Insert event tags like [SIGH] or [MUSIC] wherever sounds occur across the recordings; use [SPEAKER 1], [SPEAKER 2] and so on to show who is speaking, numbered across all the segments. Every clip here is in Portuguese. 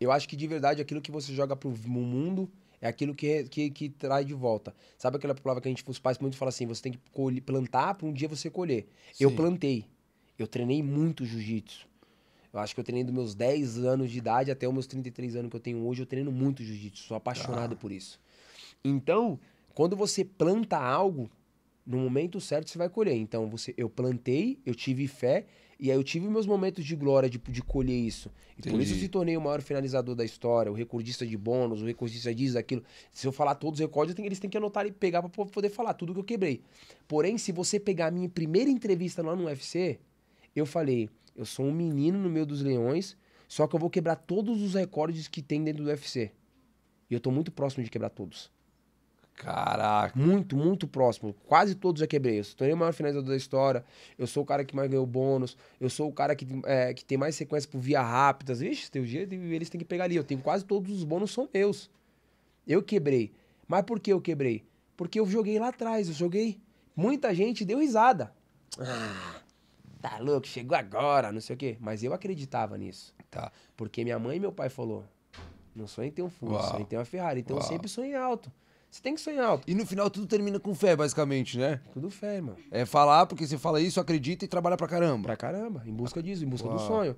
[SPEAKER 1] Eu acho que de verdade aquilo que você joga pro mundo é aquilo que, que, que traz de volta. Sabe aquela palavra que a gente, os pais muito falam assim, você tem que colher, plantar para um dia você colher. Sim. Eu plantei. Eu treinei muito jiu-jitsu. Eu acho que eu treinei dos meus 10 anos de idade até os meus 33 anos que eu tenho hoje, eu treino muito jiu-jitsu, sou apaixonado ah. por isso. Então, quando você planta algo, no momento certo você vai colher. Então você, eu plantei, eu tive fé e aí eu tive meus momentos de glória de, de colher isso. E Entendi. por isso eu se tornei o maior finalizador da história, o recordista de bônus, o recordista disso, aquilo. Se eu falar todos os recordes, tenho, eles têm que anotar e pegar para poder falar tudo que eu quebrei. Porém, se você pegar a minha primeira entrevista lá no UFC, eu falei, eu sou um menino no meio dos leões, só que eu vou quebrar todos os recordes que tem dentro do UFC. E eu tô muito próximo de quebrar todos. Caraca. Muito, muito próximo. Quase todos já quebrei. Eu sou o maior finalizador da história. Eu sou o cara que mais ganhou bônus. Eu sou o cara que, é, que tem mais sequência por via rápidas. Vixe, tem o dia eles têm que pegar ali. Eu tenho quase todos os bônus são meus. Eu quebrei. Mas por que eu quebrei? Porque eu joguei lá atrás, eu joguei. Muita gente deu risada. Ah, tá louco, chegou agora, não sei o quê. Mas eu acreditava nisso. Tá. Porque minha mãe e meu pai falou: não sonhei em ter um Fusca, sonhei em ter uma Ferrari. Então Uau. eu sempre sonhei alto. Você tem que sonhar alto. E no final tudo termina com fé, basicamente, né? Tudo fé, mano. É falar, porque você fala isso, acredita e trabalha pra caramba. Pra caramba, em busca disso, em busca Uau. do sonho.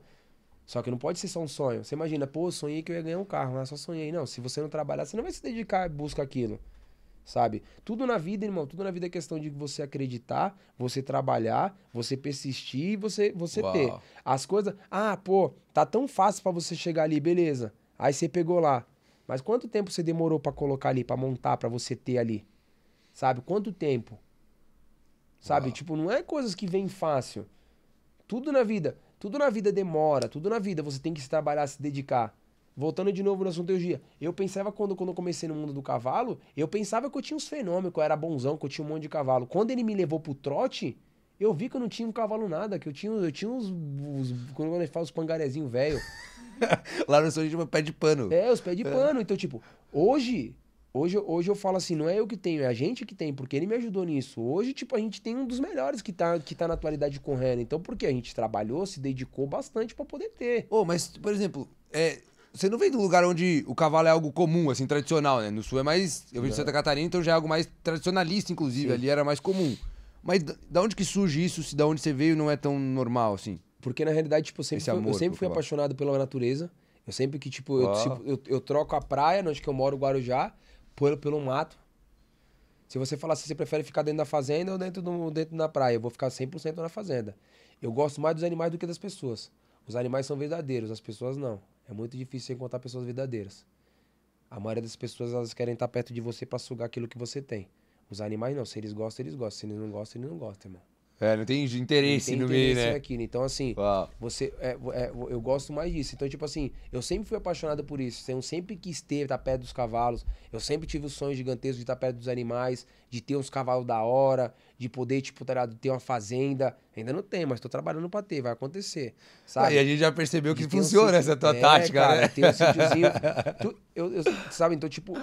[SPEAKER 1] Só que não pode ser só um sonho. Você imagina, pô, sonhei que eu ia ganhar um carro, mas só sonhei. Não, se você não trabalhar, você não vai se dedicar e busca aquilo. Sabe? Tudo na vida, irmão, tudo na vida é questão de você acreditar, você trabalhar, você persistir e você, você ter. As coisas. Ah, pô, tá tão fácil para você chegar ali, beleza. Aí você pegou lá. Mas quanto tempo você demorou para colocar ali, para montar, para você ter ali? Sabe? Quanto tempo? Sabe? Uau. Tipo, não é coisas que vêm fácil. Tudo na vida, tudo na vida demora, tudo na vida você tem que se trabalhar, se dedicar. Voltando de novo no assunto dia, eu pensava quando, quando eu comecei no mundo do cavalo, eu pensava que eu tinha uns fenômenos, que eu era bonzão, que eu tinha um monte de cavalo. Quando ele me levou pro trote, eu vi que eu não tinha um cavalo nada, que eu tinha, eu tinha uns, uns quando gente fala, os pangarezinhos velho. [LAUGHS] [LAUGHS] Lá no Sul a gente chama
[SPEAKER 2] pé de pano. É, os pés de é. pano.
[SPEAKER 1] Então, tipo, hoje, hoje, hoje eu falo assim, não é eu que tenho, é a gente que tem, porque ele me ajudou nisso. Hoje, tipo, a gente tem um dos melhores que tá, que tá na atualidade correndo. Então, porque a gente trabalhou, se dedicou bastante para poder ter. Ô, oh, mas, por exemplo, é, você
[SPEAKER 2] não vem de um lugar onde o cavalo é algo comum, assim, tradicional, né? No sul é mais. Eu vim de Santa Catarina, então já é algo mais tradicionalista, inclusive. Sim. Ali era mais comum. Mas da onde que surge isso? Se da onde você veio não é tão
[SPEAKER 1] normal, assim? Porque na realidade, tipo, eu sempre, fui, eu sempre fui apaixonado pela natureza. Eu sempre que, tipo, oh. eu, eu, eu, troco a praia, né, onde que eu moro, Guarujá, pelo, pelo mato. Se você falar se assim, você prefere ficar dentro da fazenda ou dentro, do, dentro da praia, eu vou ficar 100% na fazenda. Eu gosto mais dos animais do que das pessoas. Os animais são verdadeiros, as pessoas não. É muito difícil encontrar pessoas verdadeiras. A maioria das pessoas elas querem estar perto de você para sugar aquilo que você tem. Os animais não. Se eles gostam, eles gostam. Se eles não gostam, eles não gostam, irmão.
[SPEAKER 2] É, não tem interesse não tem no interesse
[SPEAKER 1] meio, né? Então, assim, você. É, é, eu gosto mais disso. Então, tipo assim, eu sempre fui apaixonado por isso. Eu sempre quis ter, estar tá perto dos cavalos. Eu sempre tive o sonho gigantesco de estar tá perto dos animais, de ter uns cavalos da hora, de poder, tipo, tá ligado, ter uma fazenda. Ainda não tem, mas tô trabalhando pra ter, vai acontecer. Sabe? Ah, e a gente já percebeu que funciona um sítio... essa tua é, tática, cara, né? Tem um [LAUGHS] sítiozinho. tu, eu, eu, sabe, então, tipo,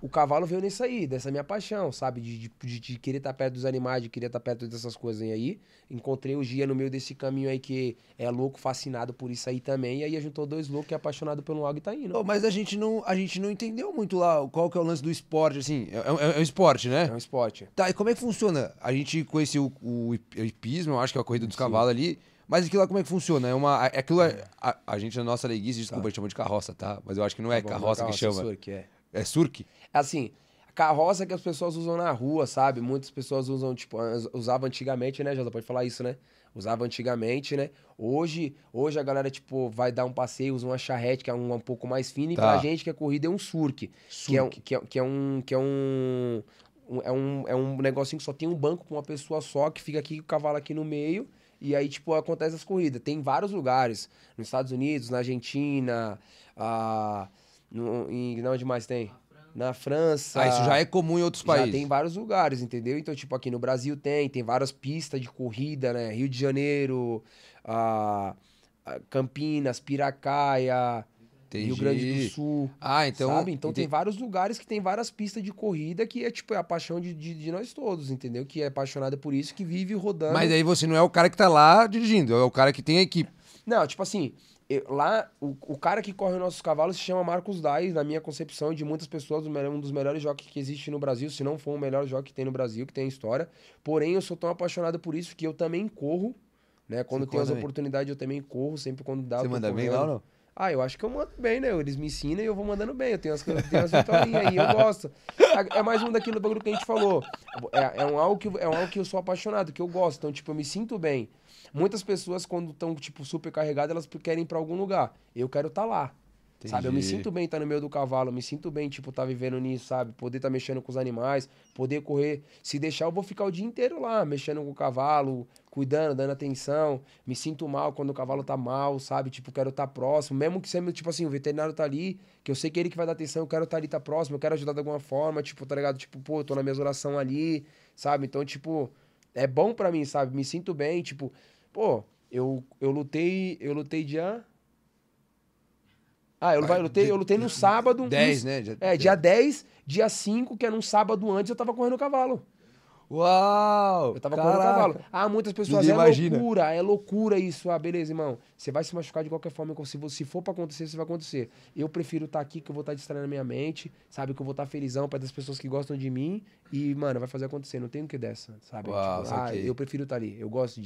[SPEAKER 1] o cavalo veio nisso aí, dessa minha paixão, sabe? De, de, de querer estar tá perto dos animais, de querer estar tá perto dessas coisas. aí, encontrei o Gia no meio desse caminho aí que é louco, fascinado por isso aí também. E aí juntou dois loucos que é apaixonado pelo algo e tá indo. Oh, mas
[SPEAKER 2] a gente, não, a gente não entendeu muito lá qual que é o lance do esporte, assim. É, é, é um esporte, né? É um esporte. Tá, e como é que funciona? A gente gente conheceu o, o hipismo, eu acho que é a corrida dos Sim. cavalos ali. Mas aquilo lá como é que funciona? É uma, é aquilo é, é. a, a, gente, na nossa leguice, desculpa, tá. a gente chama de carroça, tá? Mas eu acho que não tá é, tá bom, carroça, é carroça, que é chama. É surque, é. É surque?
[SPEAKER 1] Assim, carroça que as pessoas usam na rua, sabe? Muitas pessoas usam, tipo, usavam antigamente, né, Josa? Pode falar isso, né? Usava antigamente, né? Hoje, hoje a galera, tipo, vai dar um passeio, usa uma charrete, que é um, um pouco mais fina, tá. e pra tá. gente que a corrida é um surque. surque. Que, é, que, é, que é um. Que é um é, um, é um negocinho que só tem um banco com uma pessoa só, que fica aqui o cavalo aqui no meio. E aí, tipo, acontece as corridas. Tem vários lugares. Nos Estados Unidos, na Argentina, a, ah, no, em, onde mais tem? Na França. Ah, isso já é comum em outros países. Já tem vários lugares, entendeu? Então, tipo, aqui no Brasil tem, tem várias pistas de corrida, né? Rio de Janeiro, a, ah, a ah, Campinas, Piracaia, Entendi. Rio Grande do Sul. Ah, então. Sabe? Então entendi. tem vários lugares que tem várias pistas de corrida que é tipo é a paixão de, de, de, nós todos, entendeu? Que é apaixonada por isso, que vive rodando. Mas aí você
[SPEAKER 2] não é o cara que tá lá dirigindo, é o cara que tem a equipe.
[SPEAKER 1] Não, tipo assim, eu, lá o, o, cara que corre os nossos cavalos se chama Marcos Dais, na minha concepção, de muitas pessoas, um dos melhores jogos que existe no Brasil, se não for o melhor jockey que tem no Brasil, que tem história. Porém, eu sou tão apaixonado por isso que eu também corro, né? Quando tem as oportunidades, eu também corro, sempre quando dá. Você manda bem lá ou não? Ah, eu acho que eu mando bem, né? Eles me ensinam e eu vou mandando bem. Eu tenho as, tenho as vitórias aí, eu gosto. É mais um daquilo bagulho que a gente falou. É, é, um algo que, é um algo que eu sou apaixonado, que eu gosto. Então, tipo, eu me sinto bem. Muitas pessoas, quando estão, tipo, super carregadas, elas querem ir pra algum lugar. Eu quero estar tá lá. Entendi. Sabe? Eu me sinto bem estar tá no meio do cavalo, me sinto bem, tipo, estar tá vivendo nisso, sabe? Poder estar tá mexendo com os animais, poder correr. Se deixar, eu vou ficar o dia inteiro lá, mexendo com o cavalo, cuidando, dando atenção. Me sinto mal quando o cavalo tá mal, sabe? Tipo, quero estar tá próximo. Mesmo que seja tipo assim, o veterinário tá ali, que eu sei que é ele que vai dar atenção, eu quero estar tá ali, tá próximo, eu quero ajudar de alguma forma, tipo, tá ligado? Tipo, pô, tô na minha oração ali, sabe? Então, tipo, é bom para mim, sabe? Me sinto bem, tipo, pô, eu, eu lutei, eu lutei dia ah, eu, vai, eu lutei, de, eu lutei no sábado. 10, né? É, dia, é, dia 10, dia 5, que era um sábado antes, eu tava correndo cavalo.
[SPEAKER 2] Uau!
[SPEAKER 1] Eu tava caraca. correndo cavalo. Ah, muitas pessoas, é imagina. loucura, é loucura isso. Ah, beleza, irmão. Você vai se machucar de qualquer forma, se, se for para acontecer, você vai acontecer. Eu prefiro estar tá aqui, que eu vou estar tá distraindo a minha mente, sabe? Que eu vou estar tá felizão para das pessoas que gostam de mim. E, mano, vai fazer acontecer, não tem o que dessa, sabe? Uau, tipo, ah, eu prefiro estar tá ali, eu gosto de